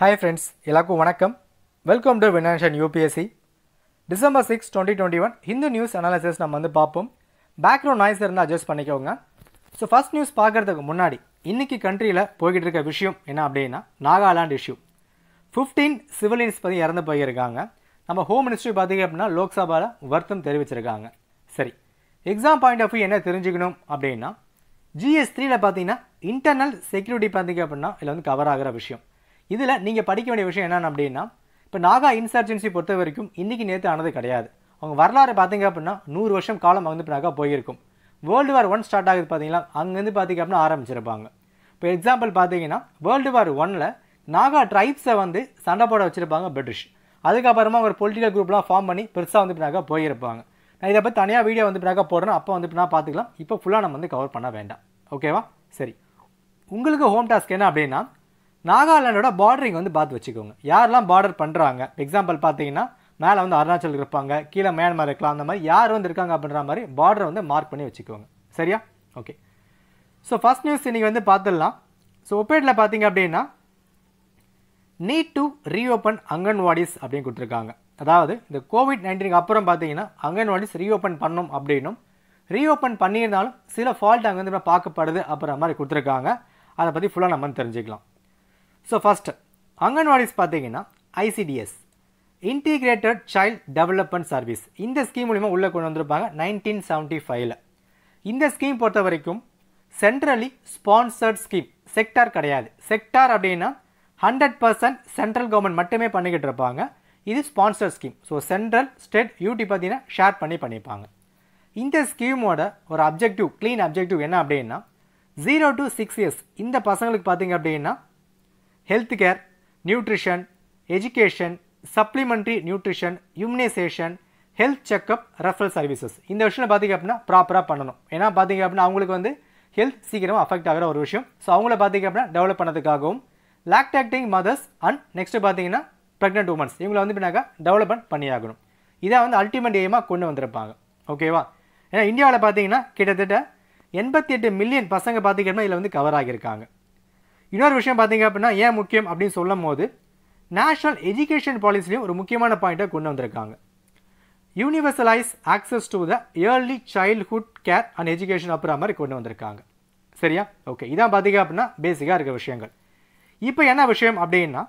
hi friends எல்லாருக்கும் வணக்கம் welcome to வினான்ஷன் UPSC December six twenty twenty one Hindu news analysis நம்ம வந்து பார்ப்போம் பேக்ரவுண்ட் நாய்ஸ் இருந்தால் அட்ஜஸ்ட் பண்ணிக்கோங்க ஸோ ஃபஸ்ட் நியூஸ் பார்க்குறதுக்கு முன்னாடி இன்றைக்கி கண்ட்ரியில் போய்கிட்டு இருக்க விஷயம் என்ன அப்படின்னா நாகாலாண்ட் இஷ்யூ ஃபிஃப்டீன் சிவிலியன்ஸ் பற்றி இறந்து போயிருக்காங்க நம்ம ஹோம் மினிஸ்ட்ரி பார்த்தீங்க அப்படின்னா லோக்சபாவில் வருத்தம் தெரிவிச்சிருக்காங்க சரி எக்ஸாம் பாயிண்ட் ஆஃப் வியூ என்ன தெரிஞ்சுக்கணும் அப்படின்னா ஜிஎஸ் த்ரீயில் பார்த்தீங்கன்னா இன்டர்னல் செக்யூரிட்டி பார்த்தீங்க அப்படின்னா இதில் வந்து கவர் ஆகிற விஷயம் இதில் நீங்கள் படிக்க வேண்டிய விஷயம் என்னென்ன அப்படின்னா இப்போ நாகா இன்சர்ஜென்சி பொறுத்த வரைக்கும் இன்றைக்கி நேற்று ஆனது கிடையாது அவங்க வரலாறு பார்த்தீங்க அப்படின்னா நூறு வருஷம் காலம் வந்து நாகா போயிருக்கும் வேர்ல்டு வார் ஒன் ஸ்டார்ட் ஆகுது பார்த்தீங்களா அங்கேருந்து பார்த்தீங்க அப்படின்னா ஆரம்பிச்சிருப்பாங்க இப்போ எக்ஸாம்பிள் பார்த்தீங்கன்னா வேர்ல்டு வார் ஒனில் நாகா ட்ரைப்ஸை வந்து சண்டை போட வச்சுருப்பாங்க பிரிட்டிஷ் அதுக்கப்புறமா ஒரு பொலிட்டிக்கல் குரூப்லாம் ஃபார்ம் பண்ணி பெருசாக வந்து நாகா போயிருப்பாங்க நான் இதை பற்றி தனியாக வீடியோ வந்து பின்னாக்க போடுறேன் அப்போ வந்து நான் பார்த்துக்கலாம் இப்போ ஃபுல்லாக நம்ம வந்து கவர் பண்ண வேண்டாம் ஓகேவா சரி உங்களுக்கு ஹோம் டாஸ்க் என்ன அப்படின்னா நாகாலாண்டோட பார்டரிங் வந்து பார்த்து வச்சுக்கோங்க யாரெல்லாம் பார்டர் பண்ணுறாங்க எக்ஸாம்பிள் பார்த்தீங்கன்னா மேலே வந்து அருணாச்சல் இருப்பாங்க கீழே மியான்மர் இருக்கலாம் அந்த மாதிரி யார் வந்து இருக்காங்க அப்படின்ற மாதிரி பார்டரை வந்து மார்க் பண்ணி வச்சுக்கோங்க சரியா ஓகே ஸோ ஃபஸ்ட் நியூஸ் இன்றைக்கி வந்து பார்த்துடலாம் ஸோ ஒப்பேட்டில் பார்த்தீங்க அப்படின்னா நீட் டு ரீஓப்பன் அங்கன்வாடிஸ் அப்படின்னு கொடுத்துருக்காங்க அதாவது இந்த கோவிட் நைன்டீனுக்கு அப்புறம் பார்த்தீங்கன்னா அங்கன்வாடிஸ் ரீஓப்பன் பண்ணணும் அப்படின்னும் ரீஓப்பன் பண்ணியிருந்தாலும் சில ஃபால்ட் அங்கே வந்து பார்க்கப்படுது அப்படின்ற மாதிரி கொடுத்துருக்காங்க அதை பற்றி ஃபுல்லாக நம்ம தெரிஞ்சுக்கலாம் ஸோ ஃபஸ்ட்டு அங்கன்வாடிஸ் பார்த்தீங்கன்னா ICDS integrated child development service இந்த ஸ்கீம் மூலிமா உள்ளே கொண்டு வந்திருப்பாங்க நைன்டீன் செவன்ட்டி ஃபைவ்ல இந்த ஸ்கீம் பொறுத்த வரைக்கும் சென்ட்ரலி ஸ்பான்சர்ட் ஸ்கீம் செக்டார் கிடையாது செக்டார் அப்படின்னா ஹண்ட்ரட் பர்சன்ட் சென்ட்ரல் கவர்மெண்ட் மட்டுமே பண்ணிக்கிட்டு இருப்பாங்க இது sponsor scheme so central state UT பார்த்தீங்கன்னா ஷேர் பண்ணி பண்ணிப்பாங்க இந்த ஸ்கீமோட ஒரு அப்ஜெக்டிவ் க்ளீன் அப்ஜெக்டிவ் என்ன அப்படின்னா ஜீரோ டு சிக்ஸ் இயர்ஸ் இந்த பசங்களுக்கு பார்த்தீங்க அப்படின்னா health care nutrition education supplementary nutrition immunisation health checkup referral services இந்த விஷயம் பார்த்திங்க அப்படின்னா ப்ராப்பராக பண்ணணும் ஏன்னா பார்த்திங்க அப்படின்னா அவங்களுக்கு வந்து ஹெல்த் சீக்கிரமாக அஃபெக்ட் ஆகிற ஒரு விஷயம் ஸோ அவங்கள பார்த்திங்க அப்படின்னா டெவலப் பண்ணதுக்காகவும் லாக்டாக்டிங் மதர்ஸ் அண்ட் நெக்ஸ்ட்டு பார்த்தீங்கன்னா ப்ரெக்னென்ட் உமன்ஸ் இவங்கள வந்து பின்னாக்கா டெவலப்மெண்ட் பண்ணியாகணும் இதை வந்து அல்டிமேட் எய்மாக கொண்டு வந்திருப்பாங்க ஓகேவா ஏன்னா இந்தியாவில் பார்த்தீங்கன்னா கிட்டத்தட்ட எண்பத்தி எட்டு மில்லியன் பசங்க பார்த்திங்கன்னா இதில் வந்து கவர் ஆகியிருக்காங்க இன்னொரு விஷயம் பார்த்தீங்க அப்படின்னா ஏன் முக்கியம் அப்படின்னு சொல்லும் போது நேஷ்னல் எஜுகேஷன் பாலிசிலையும் ஒரு முக்கியமான பாயிண்ட்டை கொண்டு வந்திருக்காங்க universalise access to the early childhood care and education அப்புறம் மாதிரி கொண்டு வந்திருக்காங்க சரியா ஓகே இதான் பார்த்தீங்க அப்படின்னா பேசிக்காக இருக்க விஷயங்கள் இப்போ என்ன விஷயம் அப்படின்னா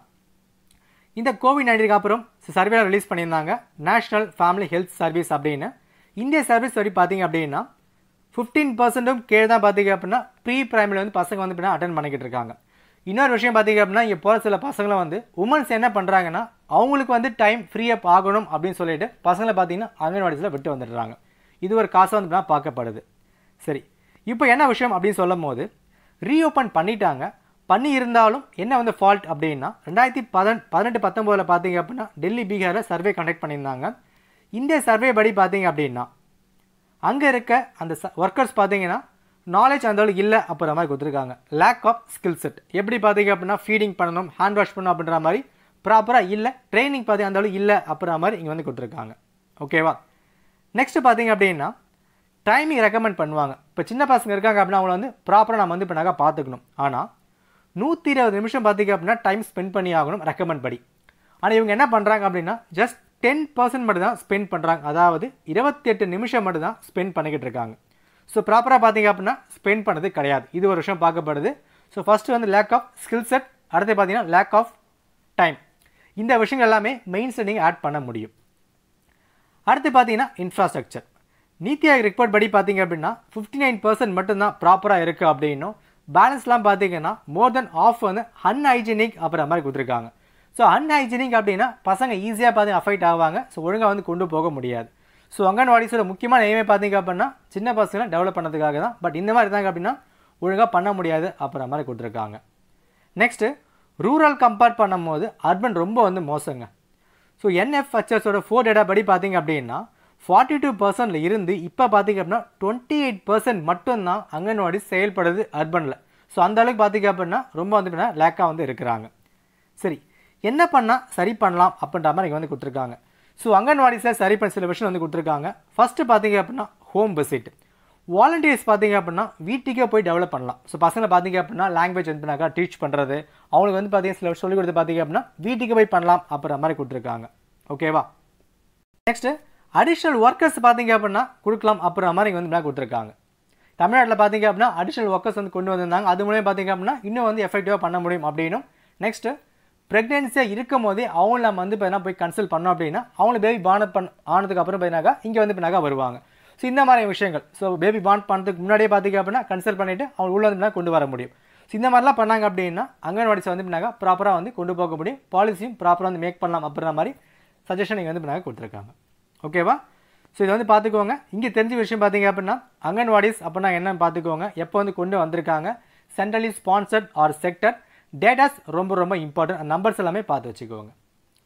இந்த கோவிட் நைன்டீனுக்கு அப்புறம் சர்வே ரிலீஸ் பண்ணியிருந்தாங்க நேஷ்னல் ஃபேமிலி ஹெல்த் சர்வீஸ் அப்படின்னு இந்திய சர்வீஸ் வரி பார்த்தீங்க அப்படின்னா ஃபிஃப்டீன் பர்சன்ட்டும் கீழே தான் பார்த்தீங்க அப்படின்னா ப்ரீ ப்ரைமரி வந்து பசங்க வந்து அப்படின்னா அட்டன் பண்ணிக்கிட்டு இருக்காங்க இன்னொரு விஷயம் பார்த்தீங்க அப்படின்னா இங்கே போகிற சில பசங்களை வந்து உமன்ஸ் என்ன பண்ணுறாங்கன்னா அவங்களுக்கு வந்து டைம் ஃப்ரீயாக ஆகணும் அப்படின்னு சொல்லிட்டு பசங்களை பார்த்தீங்கன்னா அங்கன்வாடிஸில் விட்டு வந்துடுறாங்க இது ஒரு காசாக வந்து பார்க்கப்படுது சரி இப்போ என்ன விஷயம் அப்படின்னு சொல்லும் போது ரீஓப்பன் பண்ணிட்டாங்க பண்ணி இருந்தாலும் என்ன வந்து ஃபால்ட் அப்படின்னா ரெண்டாயிரத்தி பதன் பதினெட்டு பத்தொம்போதில் பார்த்தீங்க அப்படின்னா டெல்லி பீகாரில் சர்வே கண்டக்ட் பண்ணியிருந்தாங்க இந்த சர்வே படி பார்த்தீங்க அப்படின்னா அங்கே இருக்க அந்த ச ஒர்க்கர்ஸ் பார்த்தீங்கன்னா நாலேஜ் அந்த அளவுக்கு இல்லை அப்படின்ற மாதிரி கொடுத்துருக்காங்க லேக் ஆஃப் ஸ்கில் செட் எப்படி பார்த்தீங்க அப்படின்னா ஃபீடிங் பண்ணணும் ஹேண்ட் வாஷ் பண்ணணும் அப்படின்ற மாதிரி ப்ராப்பராக இல்லை ட்ரைனிங் பார்த்தீங்க அந்த அளவுக்கு இல்லை அப்படின்ற மாதிரி இங்கே வந்து கொடுத்துருக்காங்க ஓகேவா நெக்ஸ்ட்டு பார்த்தீங்க அப்படின்னா டைமிங் ரெக்கமெண்ட் பண்ணுவாங்க இப்போ சின்ன பசங்க இருக்காங்க அப்படின்னா அவங்கள வந்து ப்ராப்பராக நம்ம வந்து இப்போ நாங்கள் பார்த்துக்கணும் ஆனால் நூற்றி இருபது நிமிஷம் பார்த்திங்க அப்படின்னா டைம் ஸ்பெண்ட் பண்ணி ஆகணும் ரெக்கமெண்ட் படி ஆனால் இவங்க என்ன பண்ணுறாங்க அப்படின்னா ஜஸ்ட் டென் பர்சன்ட் மட்டும் தான் ஸ்பெண்ட் பண்ணுறாங்க அதாவது இருபத்தி எட்டு நிமிஷம் மட்டும் தான் ஸ்பெண்ட் பண்ணிக்கிட்டு இருக்காங்க ஸோ ப்ராப்பராக பார்த்திங்க அப்படின்னா ஸ்பெண்ட் பண்ணது கிடையாது இது ஒரு விஷயம் பார்க்கப்படுது ஸோ ஃபஸ்ட்டு வந்து லேக் ஆஃப் ஸ்கில் செட் அடுத்து பார்த்தீங்கன்னா லேக் ஆஃப் டைம் இந்த விஷயங்கள் எல்லாமே மெயின்ஸில் நீங்கள் ஆட் பண்ண முடியும் அடுத்து பார்த்தீங்கன்னா இன்ஃப்ராஸ்ட்ரக்சர் நீத்தி ஆயோக் ரிப்போர்ட் படி பார்த்தீங்க அப்படின்னா ஃபிஃப்டி நைன் பர்சன்ட் மட்டும்தான் ப்ராப்பராக இருக்குது அப்படின்னும் பேலன்ஸ்லாம் பார்த்தீங்கன்னா மோர் தென் ஆஃப் வந்து அன்ஹைஜீனிக் அப்புறம் மாதிரி கொடுத்துருக்காங்க ஸோ அன்ஹைஜீனிக் அப்படின்னா பசங்க ஈஸியாக பார்த்து அஃபெக்ட் ஆவாங்க ஸோ ஒழுங்காக வந்து கொண்டு போக முடியாது ஸோ அங்கன்வாடிஸோட முக்கியமான எய்மே பார்த்தீங்க அப்படின்னா சின்ன பசங்களை டெவலப் பண்ணதுக்காக தான் பட் இந்த மாதிரி இருந்தாங்க அப்படின்னா ஒழுங்காக பண்ண முடியாது அப்புறம் மாதிரி கொடுத்துருக்காங்க நெக்ஸ்ட்டு ரூரல் கம்பேர் பண்ணும்போது அர்பன் ரொம்ப வந்து மோசங்க ஸோ என்எஃப் என்எஃப்ஹெச்எஸோட ஃபோர் டேட்டா படி பார்த்தீங்க அப்படின்னா ஃபார்ட்டி டூ பர்சன்டில் இருந்து இப்போ பார்த்திங்க அப்படின்னா டுவெண்ட்டி எயிட் பர்சன்ட் மட்டும்தான் அங்கன்வாடி செயல்படுது அர்பனில் ஸோ அந்த அளவுக்கு பார்த்திங்க அப்படின்னா ரொம்ப வந்து அப்படின்னா லேக்காக வந்து இருக்கிறாங்க சரி என்ன பண்ணால் சரி பண்ணலாம் அப்படின்ற மாதிரி இங்கே வந்து கொடுத்துருக்காங்க ஸோ அங்கன்வாடிஸில் சரி பண்ண சில விஷயம் வந்து கொடுத்துருக்காங்க ஃபஸ்ட்டு பார்த்திங்க அப்படின்னா ஹோம் விசிட் வாலண்டியர்ஸ் பார்த்திங்க அப்படின்னா வீட்டுக்கே போய் டெவலப் பண்ணலாம் ஸோ பசங்களை பார்த்திங்க அப்படின்னா லாங்குவேஜ் வந்து பண்ணாக்கா டீச் பண்ணுறது அவங்களுக்கு வந்து பார்த்தீங்கன்னா சில சொல்லிக் கொடுத்து பார்த்திங்க அப்படின்னா வீட்டுக்கு போய் பண்ணலாம் அப்படின்ற மாதிரி கொடுத்துருக்காங்க ஓகேவா நெக்ஸ்ட்டு அடிஷ்னல் ஒர்க்கர்ஸ் பார்த்தீங்க அப்படின்னா கொடுக்கலாம் அப்புறம் மாதிரி இங்கே வந்து இப்படி கொடுத்துருக்காங்க தமிழ்நாட்டில் பார்த்தீங்க அப்படின்னா அடிஷ்னல் ஒர்க்கர்ஸ் வந்து கொண்டு வந்திருந்தாங்க அது மூலியம் பார்த்தீங்க அப்படின்னா இன்னும் வந்து எஃபெக்டிவாக பண்ண முடியும் அப்படின்னும் நெக்ஸ்ட்டு ப்ரெக்னென்சியாக இருக்கும் போதே அவங்க நம்ம வந்து இப்போ போய் கன்சல்ட் பண்ணோம் அப்படின்னா அவங்க பேபி பான் பண் ஆனதுக்கப்புறம் பார்த்தீங்கன்னாக்கா இங்கே வந்து இப்போ வருவாங்க ஸோ இந்த மாதிரி விஷயங்கள் ஸோ பேபி பான் பண்ணுறதுக்கு முன்னாடியே பார்த்தீங்க அப்படின்னா கன்சல்ட் பண்ணிவிட்டு அவங்க உள்ளே வந்து கொண்டு வர முடியும் ஸோ இந்த மாதிரிலாம் பண்ணாங்க அப்படின்னா அங்கன்வாடிஸை வந்து பின்னாங்க ப்ராப்பராக வந்து கொண்டு போக முடியும் பாலிசியும் ப்ராப்பராக வந்து மேக் பண்ணலாம் அப்படின்ற மாதிரி சஜஷன் இங்கே வந்து பின்னாங்க கொடுத்துருக்காங்க ஓகேவா ஸோ இதை வந்து பார்த்துக்கோங்க இங்கே தெரிஞ்ச விஷயம் பார்த்தீங்க அப்படின்னா அங்கன்வாடிஸ் அப்படின்னா என்னன்னு பார்த்துக்கோங்க எப்போ வந்து கொண்டு வந்திருக்காங்க centrally sponsored or sector datas ரொம்ப ரொம்ப இம்பார்ட்டன்ட் நம்பர்ஸ் எல்லாமே பார்த்து வச்சுக்கோங்க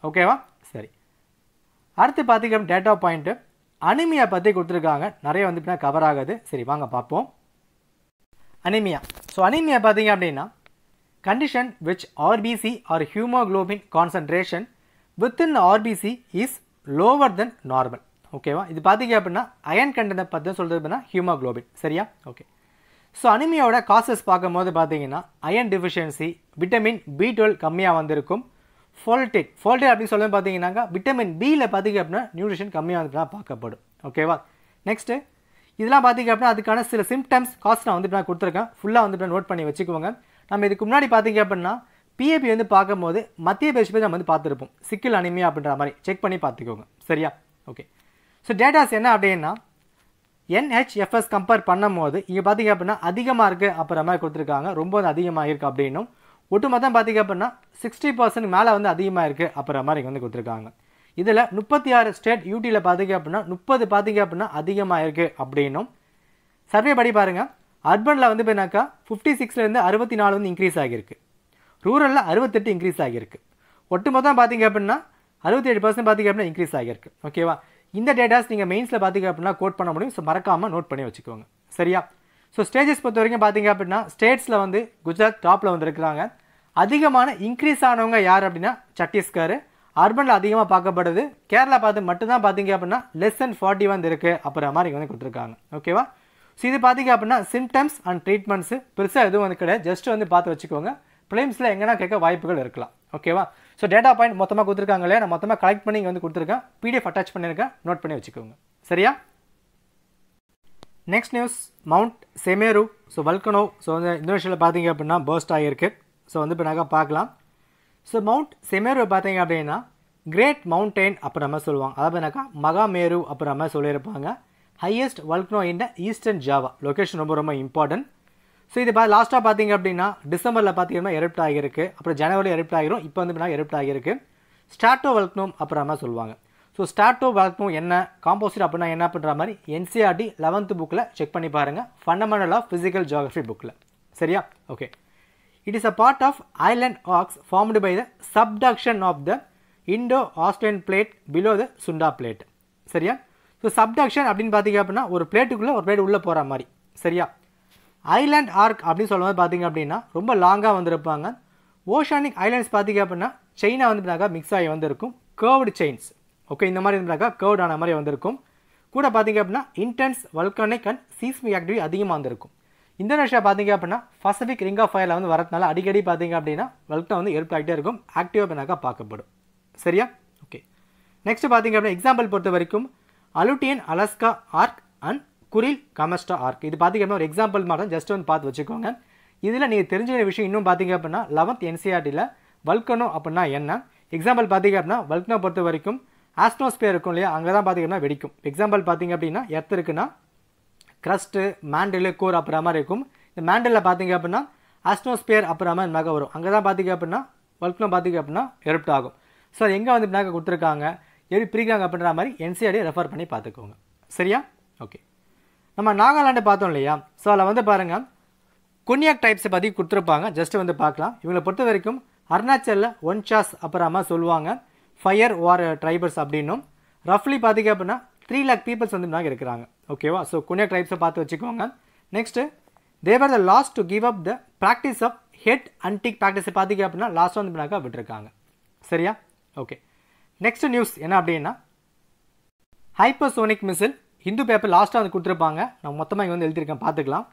ஓகேவா சரி அடுத்து பார்த்திங்க டேட்டா பாயிண்ட்டு அனிமியா பற்றி கொடுத்துருக்காங்க நிறைய வந்து கவர் ஆகுது சரி வாங்க பார்ப்போம் அனிமியா ஸோ அனிமியா பார்த்தீங்க அப்படின்னா condition which RBC are hemoglobin concentration within RBC is lower than normal ஓகேவா இது பார்த்தீங்க அப்படின்னா அயன் கண்டனை பற்றி சொல்கிறது அப்படின்னா ஹியூமோக்ளோபின் சரியா ஓகே ஸோ அனிமியோட காசஸ் பார்க்கும்போது பார்த்தீங்கன்னா iron deficiency vitamin B twelve கம்மியாக வந்திருக்கும் ஃபோல்டேட் ஃபோல்டேட் அப்படின்னு சொல்லி பார்த்தீங்கன்னாக்கா விட்டமின் பியில் பார்த்தீங்க அப்படின்னா நியூட்ரிஷன் கம்மியாக இருக்குன்னா பார்க்கப்படும் ஓகேவா நெக்ஸ்ட்டு இதெல்லாம் பார்த்தீங்க அப்படின்னா அதுக்கான சில சிம்டம்ஸ் காசு நான் வந்து நான் கொடுத்துருக்கேன் ஃபுல்லாக வந்து நோட் பண்ணி வச்சுக்கோங்க நம்ம இதுக்கு முன்னாடி பார்த்தீங்க அப்படின்னா பிஏபி வந்து பார்க்கும்போது மத்திய பேசி நம்ம வந்து பார்த்துருப்போம் சிக்கில் அனிமையா அப்படின்ற மாதிரி செக் பண்ணி பார்த்துக்கோங்க சரியா ஓகே ஸோ டேட்டாஸ் என்ன அப்படின்னா என்ஹெச்எஃப்எஸ் கம்பேர் பண்ணும்போது இங்கே பார்த்தீங்க அப்படின்னா அதிகமாக இருக்குது அப்புறம் மாதிரி கொடுத்துருக்காங்க ரொம்ப வந்து அதிகமாக இருக்குது அப்படின்னும் ஒட்டுமொத்தம் பார்த்தீங்க அப்படின்னா சிக்ஸ்டி பர்சன்ட் மேலே வந்து அதிகமாக இருக்குது அப்புறம் மாதிரி இங்கே வந்து கொடுத்துருக்காங்க இதில் முப்பத்தி ஆறு ஸ்டேட் யூடியில் பார்த்தீங்க அப்படின்னா முப்பது பார்த்தீங்க அப்படின்னா அதிகமாக இருக்குது அப்படின்னும் சர்வே படி பாருங்கள் அர்பனில் வந்து போயினாக்கா ஃபிஃப்டி சிக்ஸ்லேருந்து அறுபத்தி நாலு வந்து இன்க்ரீஸ் ஆகியிருக்கு ரூரலில் அறுபத்தெட்டு இன்க்ரீஸ் ஆகியிருக்கு ஒட்டு மொத்தம் பார்த்தீங்க அப்படின்னா அறுபத்தேழு பர்சன்ட் பார்த்தீங்க அப்படின்னா இன்க்ரீஸ் ஆகியிருக்கு ஓகேவா இந்த டேட்டாஸ் நீங்கள் மெயின்ஸில் பார்த்தீங்க அப்படின்னா கோட் பண்ண முடியும் ஸோ மறக்காமல் நோட் பண்ணி வச்சுக்கோங்க சரியா ஸோ ஸ்டேஜஸ் பொறுத்த வரைக்கும் பார்த்தீங்க அப்படின்னா ஸ்டேட்ஸில் வந்து குஜராத் டாப்பில் வந்துருக்குறாங்க அதிகமான இன்க்ரீஸ் ஆனவங்க யார் அப்படின்னா சத்தீஸ்கர் அர்பனில் அதிகமாக பார்க்கப்படுது கேரளா பார்த்து மட்டும்தான் பார்த்தீங்க அப்படின்னா லெஸ் தென் ஃபார்ட்டி வந்து இருக்குது அப்புறம் மாதிரி வந்து கொடுத்துருக்காங்க ஓகேவா ஸோ இது பார்த்தீங்க அப்படின்னா சிம்டம்ஸ் அண்ட் ட்ரீட்மெண்ட்ஸு பெருசாக எதுவும் வந்து கிடையாது ஜஸ்ட் வந்து பார்த்து வச்சுக்கோங்க ப்ளேம்ஸில் எங்கேனா கேட்க வாய்ப்புகள் இருக்கலாம் ஓகேவா ஸோ டேட்டா பாயிண்ட் மொத்தமாக கொடுத்துருக்காங்களே நான் மொத்தமாக கலெக்ட் பண்ணி இங்கே வந்து கொடுத்துருக்கேன் பிடிஎஃப் அட்டாச் பண்ணியிருக்கேன் நோட் பண்ணி வச்சுக்கோங்க சரியா next news Mount Semeru so volcano so வந்து இந்தோனேஷியாவில் பார்த்தீங்க அப்படின்னா பேர்ஸ்ட் ஆகியிருக்கு ஸோ வந்து இப்போ நாங்கள் பார்க்கலாம் ஸோ மவுண்ட் செமேரு பார்த்தீங்க அப்படின்னா கிரேட் மவுண்டெயின் அப்புறம் நம்ம சொல்லுவாங்க அதாவதுனாக்கா மகாமேரு அப்புறம் நம்ம சொல்லியிருப்பாங்க highest volcano in eastern Java location ரொம்ப ரொம்ப இம்பார்ட்டன்ட் ஸோ இது பா லாஸ்ட்டாக பார்த்தீங்க அப்படின்னா டிசம்பரில் பார்த்தீங்கன்னா எரப்ட் ஆகியிருக்கு அப்புறம் ஜனவரி எரப்ட் ஆகிரும் இப்போ வந்து எரப்ட் ஆகியிருக்கு ஸ்டாட்டோ வளர்க்கணும் அப்புறமா சொல்லுவாங்க ஸோ ஸ்டாட்டோ வளர்க்கணும் என்ன காம்போசிட் அப்படின்னா என்ன பண்ணுற மாதிரி என்சிஆர்டி லெவன்த்து புக்கில் செக் பண்ணி பாருங்கள் ஃபண்டமெண்டல் ஆஃப் ஃபிசிக்கல் ஜியாகிரஃபி புக்கில் சரியா okay it is a part of island arcs formed by the subduction of the Indo Australian plate below the Sunda plate சரியா ஸோ சப்டக்ஷன் அப்படின்னு பார்த்தீங்க அப்படின்னா ஒரு பிளேட்டுக்குள்ளே ஒரு பிளேட் உள்ளே போகிற மாதிரி சரியா ஐலாண்ட் ஆர்க் அப்படின்னு சொல்லும்போது பார்த்திங்க அப்படின்னா ரொம்ப லாங்காக வந்திருப்பாங்க ஓஷானிக் ஐலாண்ட்ஸ் பார்த்திங்க அப்படின்னா சைனா வந்துட்டாக்கா மிக்ஸ் ஆகி வந்திருக்கும் கேர்வ்டு செயின்ஸ் ஓகே இந்த மாதிரி இருந்தாக்கா கேர்வ்ட் ஆன மாதிரி வந்திருக்கும் கூட பார்த்திங்க அப்படின்னா intense volcanic and seismic activity அதிகமாக வந்திருக்கும் இந்தோனேஷியா பார்த்திங்க அப்படின்னா பசிபிக் ரிங் ஆஃப் ஃபயரில் வந்து வரதுனால அடிக்கடி பார்த்திங்க அப்படின்னா வல்கான் வந்து ஆகிட்டே இருக்கும் ஆக்டிவாக அப்படின்னாக்கா பார்க்கப்படும் சரியா ஓகே நெக்ஸ்ட் பார்த்திங்க அப்படின்னா எக்ஸாம்பிள் பொறுத்த வரைக்கும் அலுட்டியன் அலாஸ்கா ஆர்க் அண்ட் குரில் கமஸ்டா ஆர்க் இது பார்த்திங்க அப்படின்னா ஒரு எக்ஸாம்பிள் மாதிரி ஜஸ்ட் வந்து பார்த்து வச்சுக்கோங்க இதில் நீங்கள் தெரிஞ்சுக்கிற விஷயம் இன்னும் பார்த்தீங்க அப்படின்னா லெவன்த் என்சிஆர்டியில் வல்கனோ அப்படின்னா என்ன எக்ஸாம்பிள் பார்த்தீங்க அப்படின்னா வல்கனோ பொறுத்த வரைக்கும் ஆஸ்ட்ரோஸ்பியர் இருக்கும் இல்லையா அங்கே தான் பார்த்திங்கன்னா வெடிக்கும் எக்ஸாம்பிள் பார்த்தீங்க அப்படின்னா எர்த் இருக்குன்னா க்ரஸ்ட்டு மேண்டில் கோர் அப்புறம் மாதிரி இருக்கும் இந்த மேண்டில் பார்த்தீங்க அப்படின்னா ஆஸ்ட்ரோஸ்பியர் அப்புறம் மாதிரி நகை வரும் அங்கே தான் பார்த்தீங்க அப்படின்னா வல்கனோ பார்த்திங்க அப்படின்னா எருப்ட் ஆகும் ஸோ எங்கே வந்து நகை கொடுத்துருக்காங்க எப்படி பிரிக்காங்க அப்படின்ற மாதிரி என்சிஆர்டியை ரெஃபர் e பண்ணி பார்த்துக்கோங்க சரியா ஓகே நம்ம நாகாலாண்டை பார்த்தோம் இல்லையா ஸோ அதில் வந்து பாருங்கள் குன்யாக் டைப்ஸை பற்றி கொடுத்துருப்பாங்க ஜஸ்ட்டு வந்து பார்க்கலாம் இவங்களை பொறுத்த வரைக்கும் அருணாச்சலில் ஒன் சாஸ் அப்புறமா சொல்லுவாங்க ஃபயர் வார் ட்ரைபர்ஸ் அப்படின்னும் ரஃப்லி பார்த்திங்க அப்படின்னா த்ரீ லேக் பீப்புள்ஸ் வந்து நாங்கள் இருக்கிறாங்க ஓகேவா ஸோ குன்யாக் ட்ரைப்ஸை பார்த்து வச்சுக்கோங்க next they were the last to give up the practice of head hunting ப்ராக்டிஸை பார்த்திங்க அப்படின்னா லாஸ்ட் வந்து பண்ணாக்கா விட்டுருக்காங்க சரியா ஓகே நெக்ஸ்ட் நியூஸ் என்ன அப்படின்னா ஹைப்பர்சோனிக் மிசில் ஹிந்து பேப்பர் லாஸ்ட்டாக வந்து கொடுத்துருப்பாங்க நான் மொத்தமாக இங்கே வந்து எழுதியிருக்கேன் பார்த்துக்கலாம்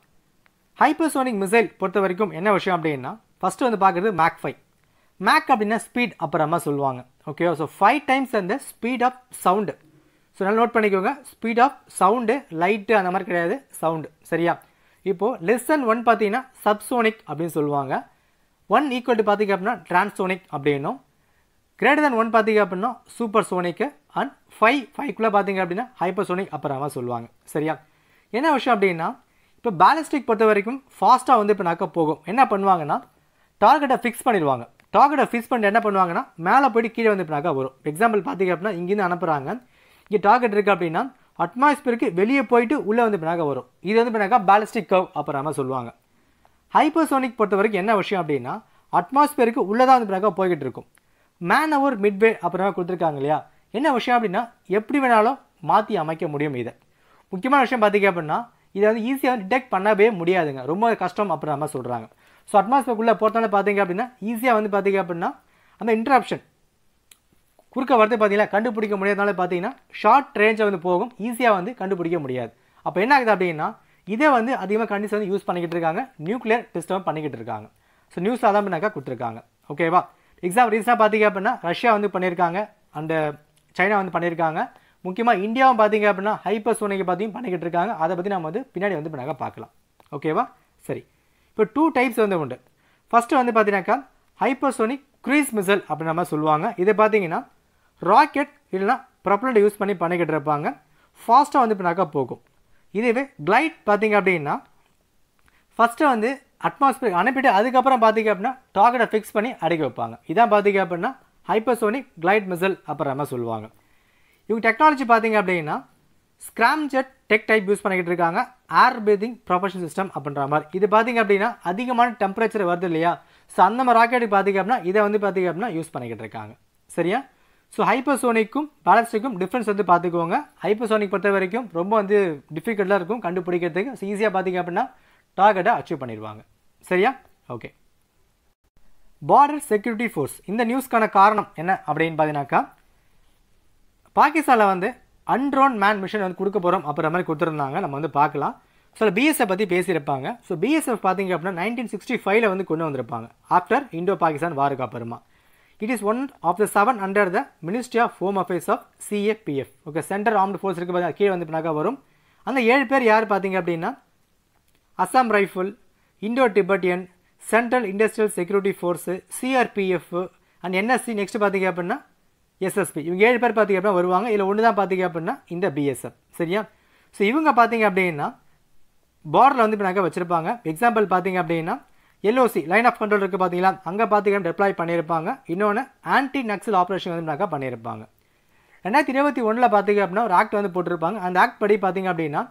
ஹைப்பர்சோனிக் மிசைல் பொறுத்த வரைக்கும் என்ன விஷயம் அப்படின்னா ஃபஸ்ட்டு வந்து பார்க்குறது மேக் ஃபைவ் மேக் அப்படின்னா ஸ்பீட் அப்புறமா சொல்லுவாங்க ஓகேவா ஸோ ஃபைவ் டைம்ஸ் அந்த ஸ்பீட் ஆஃப் சவுண்டு ஸோ நல்லா நோட் பண்ணிக்கோங்க ஸ்பீட் ஆஃப் சவுண்டு லைட்டு அந்த மாதிரி கிடையாது சவுண்டு சரியா இப்போது லெசன் ஒன் பார்த்தீங்கன்னா சப்சோனிக் அப்படின்னு சொல்லுவாங்க ஒன் ஈக்குவல் டு பார்த்தீங்க அப்படின்னா டிரான்சோனிக் அப்படின்னும் கிரேட்டர் தென் ஒன் பார்த்தீங்க அப்படின்னா சூப்பர் சோனிக்கு அண்ட் ஃபைவ் ஃபைவ்க்குள்ளே பார்த்தீங்க அப்படின்னா ஹைப்பர்சோனிக் அப்புறமா சொல்லுவாங்க சரியா என்ன விஷயம் அப்படின்னா இப்போ பேலஸ்டிக் பொறுத்த வரைக்கும் ஃபாஸ்ட்டாக வந்து இப்போ நக்க போகும் என்ன பண்ணுவாங்கன்னா டார்கெட்டை ஃபிக்ஸ் பண்ணிடுவாங்க டார்கெட்டை ஃபிக்ஸ் பண்ணிட்டு என்ன பண்ணுவாங்கன்னா மேலே போய்ட்டு கீழே வந்து இப்போ வரும் எக்ஸாம்பிள் பார்த்தீங்க அப்படின்னா இங்கேருந்து அனுப்புகிறாங்க இங்கே டார்கெட் இருக்குது அப்படின்னா அட்மாஸ்பியருக்கு வெளியே போயிட்டு உள்ளே வந்து பின்னாக வரும் இது வந்து பின்னாக்கா பேலஸ்டிக் கவ் அப்புறமா சொல்லுவாங்க ஹைப்பர்சோனிக் பொறுத்த வரைக்கும் என்ன விஷயம் அப்படின்னா அட்மாஸ்பியருக்கு உள்ளே தான் வந்து பின்னாக்கா போய்கிட்டு இருக்கும் மேன் அவர் மிட்வே அப்புறமா கொடுத்துருக்காங்க இல்லையா என்ன விஷயம் அப்படின்னா எப்படி வேணாலும் மாற்றி அமைக்க முடியும் இதை முக்கியமான விஷயம் பார்த்திங்க அப்படின்னா இதை வந்து ஈஸியாக வந்து டிடெக்ட் பண்ணவே முடியாதுங்க ரொம்ப கஷ்டம் அப்படி நம்ம சொல்கிறாங்க ஸோ அட்மாஸ்பியருக்குள்ளே போகிறதால பார்த்தீங்க அப்படின்னா ஈஸியாக வந்து பார்த்தீங்க அப்படின்னா அந்த இன்ட்ராப்ஷன் குறுக்க வரது பார்த்தீங்கன்னா கண்டுபிடிக்க முடியாதனால பார்த்தீங்கன்னா ஷார்ட் ரேஞ்சை வந்து போகும் ஈஸியாக வந்து கண்டுபிடிக்க முடியாது அப்போ என்ன ஆகுது அப்படின்னா இதை வந்து அதிகமாக கண்டிஷன் வந்து யூஸ் பண்ணிக்கிட்டு இருக்காங்க நியூக்ளியர் டிஸ்டர்ப் பண்ணிக்கிட்டு இருக்காங்க ஸோ நியூஸ் அதான் பண்ணாக்கா கொடுத்துருக்காங்க ஓகேவா எக்ஸாம் ரீசனாக பார்த்தீங்க அப்படின்னா ரஷ்யா வந்து பண்ணியிருக்காங்க அந்த சைனா வந்து பண்ணியிருக்காங்க முக்கியமாக இந்தியாவும் பார்த்தீங்க அப்படின்னா ஹைப்பர் சோனிக்கு பார்த்தியும் பண்ணிக்கிட்டு இருக்காங்க அதை பற்றி நம்ம வந்து பின்னாடி வந்து நாங்கள் பார்க்கலாம் ஓகேவா சரி இப்போ டூ டைப்ஸ் வந்து உண்டு ஃபஸ்ட்டு வந்து பார்த்தீங்கன்னாக்கா ஹைப்பர்சோனிக் க்ரீஸ் மிசல் அப்படின்னு நம்ம சொல்லுவாங்க இதை பார்த்தீங்கன்னா ராக்கெட் இல்லைனா ப்ரப்ளண்ட் யூஸ் பண்ணி பண்ணிக்கிட்டு இருப்பாங்க ஃபாஸ்ட்டாக வந்து இப்போனாக்கா போகும் இதுவே கிளைட் பார்த்தீங்க அப்படின்னா ஃபஸ்ட்டு வந்து அட்மாஸ்பியர் அனுப்பிட்டு அதுக்கப்புறம் பார்த்தீங்க அப்படின்னா டார்கெட்டை ஃபிக்ஸ் பண்ணி அடிக்க வைப்பாங்க இதான் பார்த்தீங்க அப்படின்னா ஹைப்பர்சோனிக் கிளைட் மிசல் அப்புறமா சொல்லுவாங்க இவங்க டெக்னாலஜி பார்த்தீங்க அப்படின்னா ஜெட் டெக் டைப் யூஸ் பண்ணிக்கிட்டு இருக்காங்க ஏர் பிரீதிங் ப்ரொபஷன் சிஸ்டம் அப்படின்ற மாதிரி இது பார்த்திங்க அப்படின்னா அதிகமான டெம்பரேச்சர் வருது இல்லையா ஸோ அந்த மாதிரி ராக்கெட்டுக்கு பார்த்திங்க அப்படின்னா இதை வந்து பார்த்திங்க அப்படின்னா யூஸ் பண்ணிக்கிட்டு இருக்காங்க சரியா ஸோ ஹைப்பர்சோனிக்கும் பேலஸ்டிக்கும் டிஃப்ரென்ஸ் வந்து பார்த்துக்கோங்க ஹைப்பர்சோனிக் பொறுத்த வரைக்கும் ரொம்ப வந்து டிஃபிகல்ட்டாக இருக்கும் கண்டுபிடிக்கிறதுக்கு ஸோ ஈஸியாக பார்த்திங்க அப்படின்னா டார்கெட்டை அச்சீவ் பண்ணிடுவாங்க சரியா ஓகே பார்டர் செக்யூரிட்டி ஃபோர்ஸ் இந்த நியூஸ்க்கான காரணம் என்ன அப்படின்னு பார்த்தீங்கன்னாக்கா பாகிஸ்தானில் வந்து அன்ட்ரோன் மேன் மிஷன் வந்து கொடுக்க போகிறோம் அப்புறம் மாதிரி கொடுத்துருந்தாங்க நம்ம வந்து பார்க்கலாம் ஸோ பிஎஸ்எஃப் பற்றி பேசியிருப்பாங்க ஸோ பிஎஸ்எஃப் பார்த்தீங்க அப்படின்னா நைன்டீன் சிக்ஸ்டி ஃபைவ்ல வந்து கொண்டு வந்திருப்பாங்க ஆஃப்டர் இண்டோ பாகிஸ்தான் வாருக்கு அப்புறமா it is one of the seven under the ministry of home affairs of CAPF okay centre armed force இருக்கு பார்த்தீங்க கீழே வந்து பின்னாக்கா வரும் அந்த ஏழு பேர் யார் பார்த்தீங்க அப்படின்னா Assam rifle Indo Tibetan central industrial security force CRPF and NSC next பார்த்தீங்க அப்படின்னா எஸ்எஸ்பி இவங்க ஏழு பேர் பார்த்தீங்க அப்படின்னா வருவாங்க இதில் ஒன்று தான் பார்த்தீங்க அப்படின்னா இந்த பிஎஸ்எஃப் சரியா ஸோ இவங்க பார்த்தீங்க அப்படின்னா பார்டரில் வந்து இப்போ நாங்கள் வச்சுருப்பாங்க எக்ஸாம்பிள் பார்த்தீங்க அப்படின்னா எல்ஓசி லைன் ஆஃப் கண்ட்ரோல் இருக்குது பார்த்தீங்களா அங்கே பார்த்தீங்கன்னா டெப்ளாய் பண்ணியிருப்பாங்க இன்னொன்று ஆன்டி நக்சல் ஆப்ரேஷன் வந்து நாங்கள் பண்ணியிருப்பாங்க ரெண்டாயிரத்தி இருபத்தி ஒன்றில் பார்த்தீங்க அப்படின்னா ஒரு ஆக்ட் வந்து போட்டிருப்பாங்க அந்த ஆக்ட் படி பார்த்தீங்க அப்படின்னா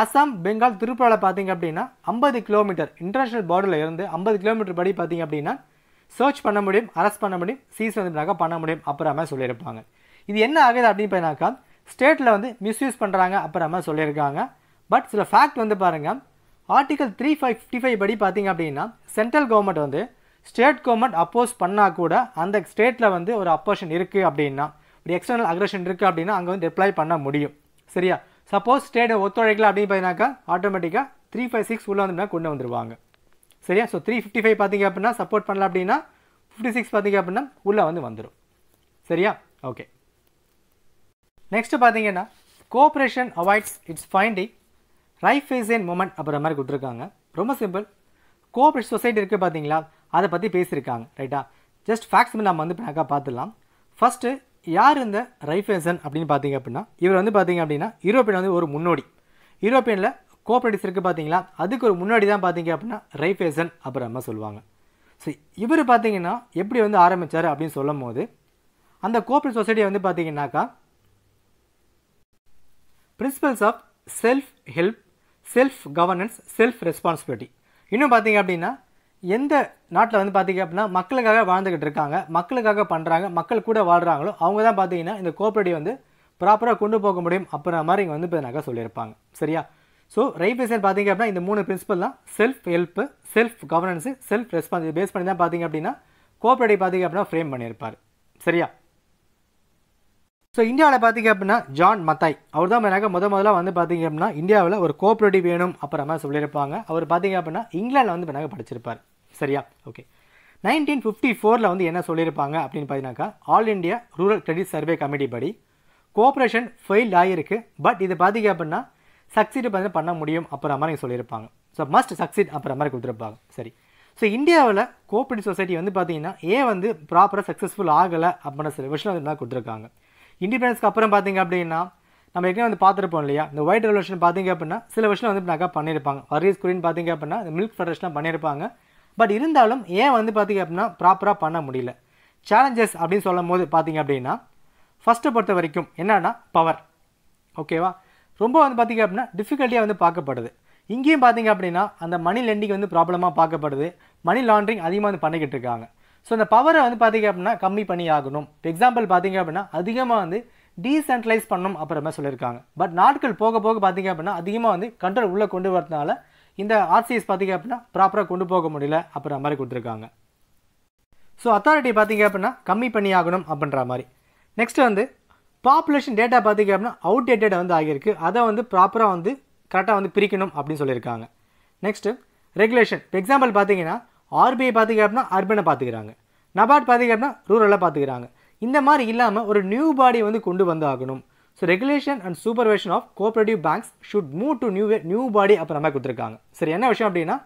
அசாம் பெங்கால் திருப்பூரில் பார்த்தீங்க அப்படின்னா ஐம்பது கிலோமீட்டர் இன்டர்நேஷ்னல் பார்டரில் இருந்து ஐம்பது கிலோமீட்டர் படி பார்த்தீங்க அப்படின்னா சர்ச் பண்ண முடியும் அரெஸ்ட் பண்ண முடியும் சீஸ் வந்துட்டாக்கா பண்ண முடியும் அப்புறமா சொல்லியிருப்பாங்க இது என்ன ஆகுது அப்படின்னு பார்த்தீங்கன்னாக்கா ஸ்டேட்டில் வந்து மிஸ்யூஸ் பண்ணுறாங்க அப்புறமா சொல்லியிருக்காங்க பட் சில ஃபேக்ட் வந்து பாருங்கள் article three five fifty five படி பார்த்தீங்க அப்படின்னா சென்ட்ரல் கவர்மெண்ட் வந்து ஸ்டேட் கவர்மெண்ட் அப்போஸ் பண்ணால் கூட அந்த ஸ்டேட்டில் வந்து ஒரு அப்போஷன் இருக்குது அப்படின்னா ஒரு எக்ஸ்டர்னல் அக்ரஷன் இருக்குது அப்படின்னா அங்கே வந்து ரிப்ளை பண்ண முடியும் சரியா சப்போஸ் ஸ்டேட் ஒத்துழைக்கல அப்படின்னு பார்த்தீங்கன்னாக்கா ஆட்டோமேட்டிக்காக த்ரீ ஃபைவ் சிக்ஸ் உள்ளே வந்து கொண்டு வந்துருவாங்க சரியா ஸோ த்ரீ ஃபிஃப்டி ஃபைவ் பார்த்தீங்க அப்படின்னா சப்போர்ட் பண்ணல அப்படின்னா ஃபிஃப்டி சிக்ஸ் பார்த்தீங்க அப்படின்னா உள்ளே வந்து வந்துடும் சரியா ஓகே நெக்ஸ்ட்டு பார்த்தீங்கன்னா cooperation avoids its finding rife in moment அப்படிற மாதிரி கொடுத்துருக்காங்க ரொம்ப சிம்பிள் கோஆப்ரேஷன் சொசைட்டி இருக்குது பார்த்தீங்களா அதை பற்றி பேசியிருக்காங்க ரைட்டா ஜஸ்ட் ஃபேக்ஸ் நம்ம வந்து பார்த்துடலாம் ஃபஸ்ட்டு யார் இந்த ரைஃபேசன் அப்படின்னு பார்த்தீங்க அப்படின்னா இவர் வந்து பார்த்தீங்க அப்படின்னா யூரோப்பியன் வந்து ஒரு முன்னோடி யூரோப்பியனில் கோஆப்ரேட்டிவ்ஸ் இருக்குது பார்த்தீங்களா அதுக்கு ஒரு முன்னாடி தான் பார்த்தீங்க அப்படின்னா ரைஃபேசன் அப்புறமா சொல்லுவாங்க ஸோ இவர் பார்த்தீங்கன்னா எப்படி வந்து ஆரம்பித்தார் அப்படின்னு சொல்லும் போது அந்த கோஆப்ரேட் சொசைட்டியை வந்து பார்த்தீங்கன்னாக்கா principles of self help self governance self responsibility இன்னும் பார்த்தீங்க அப்படின்னா எந்த நாட்டில் வந்து பார்த்திங்க அப்படின்னா மக்களுக்காக வாழ்ந்துக்கிட்டு இருக்காங்க மக்களுக்காக பண்ணுறாங்க மக்கள் கூட வாழ்கிறாங்களோ அவங்க தான் பார்த்தீங்கன்னா இந்த கோப்பரடி வந்து ப்ராப்பராக கொண்டு போக முடியும் அப்படின்ற மாதிரி இங்கே வந்து இப்போ சொல்லியிருப்பாங்க சரியா ஸோ ரைபேசன் பார்த்திங்க அப்படின்னா இந்த மூணு பிரின்சிபல் தான் self help self governance self response base பண்ணி தான் பார்த்திங்க அப்படின்னா கோஆப்ரேட்டிவ் பார்த்திங்க அப்படின்னா ஃப்ரேம் பண்ணியிருப்பார் சரியா ஸோ இந்தியாவில் பார்த்திங்க அப்படின்னா ஜான் மத்தாய் அவர் தான் எனக்கு முத முதல்ல வந்து பார்த்திங்க அப்படின்னா இந்தியாவில் ஒரு கோஆப்ரேட்டிவ் வேணும் அப்புறமா சொல்லியிருப்பாங்க அவர் பார்த்திங்க அப்படின்னா இங்கிலாண்டில் வந்து எனக்கு படிச்சிருப்பார் சரியா ஓகே நைன்டீன் ஃபிஃப்டி ஃபோரில் வந்து என்ன சொல்லியிருப்பாங்க அப்படின்னு பார்த்தீங்கன்னாக்கா all India rural credit survey committee படி கோஆப்ரேஷன் ஃபெயில் ஆகியிருக்கு பட் இது பார்த்தீங்க அப்படின்னா சக்சீடு பார்த்தீங்கன்னா பண்ண முடியும் அப்புறம் மாதிரி சொல்லியிருப்பாங்க ஸோ மஸ்ட் சக்சீட் அப்புறம் மாதிரி கொடுத்துருப்பாங்க சரி ஸோ இந்தியாவில் கோஆப்ரேட்டிவ் சொசைட்டி வந்து பார்த்தீங்கன்னா ஏன் வந்து ப்ராப்பராக சக்ஸஸ்ஃபுல் ஆகலை அப்படின்ற சில விஷயம் வந்து கொடுத்துருக்காங்க இண்டிபெண்டன்ஸ்க்கு அப்புறம் பார்த்தீங்க அப்படின்னா நம்ம ஏற்கனவே வந்து பார்த்துருப்போம் இல்லையா இந்த ஒயிட் ரெவல்யூஷன் பார்த்தீங்க அப்படின்னா சில விஷயம் வந்து நாக்கா பண்ணியிருப்பாங்க வர்கீஸ் குரின்னு பார்த்தீங்க அப்படின்னா இந்த மில்க் ஃபெடரேஷன்லாம் பண்ணியிருப்பாங்க பட் இருந்தாலும் ஏன் வந்து பார்த்திங்க அப்படின்னா ப்ராப்பராக பண்ண முடியல சேலஞ்சஸ் அப்படின்னு சொல்லும் போது பார்த்திங்க அப்படின்னா ஃபஸ்ட்டு பொறுத்த வரைக்கும் என்னென்னா பவர் ஓகேவா ரொம்ப வந்து பார்த்திங்க அப்படின்னா டிஃபிகல்ட்டியாக வந்து பார்க்கப்படுது இங்கேயும் பார்த்திங்க அப்படின்னா அந்த மணி லெண்டிங் வந்து ப்ராப்ளமாக பார்க்கப்படுது மணி லாண்ட்ரிங் அதிகமாக வந்து பண்ணிக்கிட்டு இருக்காங்க ஸோ அந்த பவரை வந்து பார்த்திங்க அப்படின்னா கம்மி பண்ணி ஆகணும் எக்ஸாம்பிள் பார்த்திங்க அப்படின்னா அதிகமாக வந்து டீசென்ட்ரலைஸ் பண்ணணும் அப்புறமா சொல்லியிருக்காங்க பட் நாட்கள் போக போக பார்த்திங்க அப்படின்னா அதிகமாக வந்து கண்ட்ரோல் உள்ளே கொண்டு வரதுனால இந்த ஆர்சிஎஸ் பார்த்தீங்க அப்படின்னா ப்ராப்பராக கொண்டு போக முடியல அப்படின்ற மாதிரி கொடுத்துருக்காங்க ஸோ அத்தாரிட்டி பார்த்தீங்க அப்படின்னா கம்மி பண்ணி ஆகணும் அப்படின்ற மாதிரி நெக்ஸ்ட் வந்து பாப்புலேஷன் டேட்டா பார்த்தீங்க அப்படின்னா டேட்டட் வந்து ஆகியிருக்கு அதை வந்து ப்ராப்பராக வந்து கரெக்டாக வந்து பிரிக்கணும் அப்படின்னு சொல்லியிருக்காங்க நெக்ஸ்ட்டு ரெகுலேஷன் இப்போ எக்ஸாம்பிள் பார்த்தீங்கன்னா ஆர்பிஐ பார்த்திங்க அப்படின்னா அர்பனை பார்த்துக்கிறாங்க நபார்ட் பார்த்திங்க அப்படின்னா ரூரலாக பார்த்துக்கிறாங்க இந்த மாதிரி இல்லாமல் ஒரு நியூ பாடி வந்து கொண்டு வந்து ஆகணும் so regulation and supervision of cooperative banks should move to new new body அப்புறமா கொடுத்துருக்காங்க சரி என்ன விஷயம் அப்படின்னா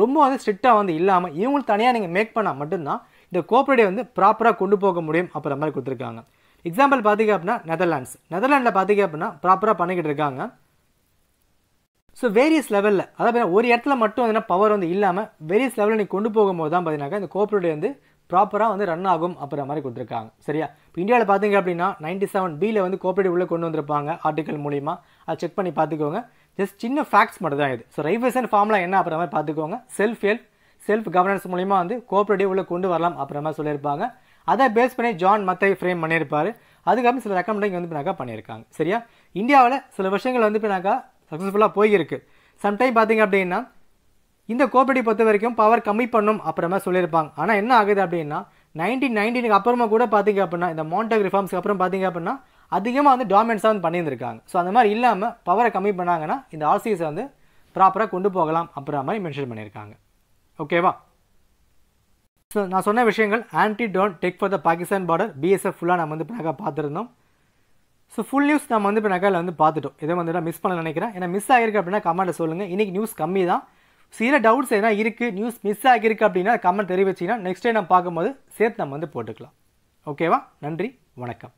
ரொம்ப வந்து ஸ்ட்ரிக்டாக வந்து இல்லாமல் இவங்களுக்கு தனியாக நீங்கள் மேக் பண்ணால் மட்டும்தான் இந்த கோஆப்ரேட்டிவ் வந்து ப்ராப்பராக கொண்டு போக முடியும் அப்புறம் மாதிரி கொடுத்துருக்காங்க எக்ஸாம்பிள் பார்த்தீங்க அப்படின்னா நெதர்லாண்ட்ஸ் நெதர்லாண்டில் பார்த்தீங்க அப்படின்னா ப்ராப்பராக பண்ணிக்கிட்டு இருக்காங்க ஸோ வேரியஸ் லெவலில் அதாவது ஒரு இடத்துல மட்டும் வந்து பவர் வந்து இல்லாமல் வேரியஸ் லெவலில் நீங்கள் கொண்டு போகும்போது தான் பார்த்தீங்கன்னா இந்த கோஆப்ரேட்டிவ் வந்து ப்ராப்பராக வந்து ரன் ஆகும் அப்படின்ற மாதிரி கொடுத்துருக்காங்க சரியா இப்போ இந்தியாவில் பார்த்தீங்க அப்படின்னா நைன்டி செவன் பியில் வந்து கோப்பரேட்டிவ் உள்ளே கொண்டு வந்திருப்பாங்க ஆர்டிக்கல் மூலிமா அதை செக் பண்ணி பார்த்துக்கோங்க ஜஸ்ட் சின்ன ஃபேக்ட்ஸ் மட்டும் தான் இது ஸோ ரைவர்சன் ஃபார்ம்லாம் என்ன அப்புறம் மாதிரி பார்த்துக்கோங்க செல்ஃப் ஹெல்ப் செல்ஃப் கவர்னன்ஸ் மூலிமா வந்து கோஆப்ரேட்டிவ் உள்ளே கொண்டு வரலாம் அப்புறம் மாதிரி சொல்லியிருப்பாங்க அதை பேஸ் பண்ணி ஜான் மத்தை ஃப்ரேம் பண்ணியிருப்பார் அதுக்கப்புறம் சில ரெக்கமெண்டிங் வந்து பின்னாக்கா பண்ணியிருக்காங்க சரியா இந்தியாவில் சில விஷயங்கள் வந்து பின்னாக்கா சக்ஸஸ்ஃபுல்லாக போயிருக்கு சம்டைம் பார்த்தீங்க அப்படின்னா இந்த கோப்படி பொறுத்த வரைக்கும் பவர் கம்மி பண்ணும் அப்புறமா சொல்லியிருப்பாங்க ஆனால் என்ன ஆகுது அப்படின்னா நைன்டீன் நைன்டீனுக்கு அப்புறமா கூட பார்த்தீங்க அப்படின்னா இந்த மோண்டக் ரிஃபார்ம்ஸ்க்கு அப்புறம் பார்த்தீங்க அப்படின்னா அதிகமாக வந்து டாமினன்ஸாக வந்து பண்ணியிருந்திருக்காங்க ஸோ அந்த மாதிரி இல்லாமல் பவரை கம்மி பண்ணாங்கன்னா இந்த ஆர்சிஎஸை வந்து ப்ராப்பராக கொண்டு போகலாம் அப்படின்ற மாதிரி மென்ஷன் பண்ணியிருக்காங்க ஓகேவா ஸோ நான் சொன்ன விஷயங்கள் anti drone tech for the Pakistan border BSF ஃபுல்லாக நம்ம வந்து இப்போ பார்த்துருந்தோம் ஸோ ஃபுல் நியூஸ் நம்ம வந்து இப்போ நகையில் வந்து பார்த்துட்டோம் இதை வந்து நான் மிஸ் பண்ண நினைக்கிறேன் ஏன்னா மிஸ் ஆகிருக்கு அப்படின்னா கமெண்ட்டில் சொல்லுங்கள் இன்றைக்கி நியூஸ் கம்மி தான் சில டவுட்ஸ் எதனா இருக்குது நியூஸ் மிஸ் ஆகியிருக்கு அப்படின்னா கமெண்ட் தெரிவிச்சிங்கன்னா நெக்ஸ்ட் டைம் நம்ம பார்க்கும்போது சேர்த்து நம்ம வந்து போட்டுக்கலாம் ஓகேவா நன்றி வணக்கம்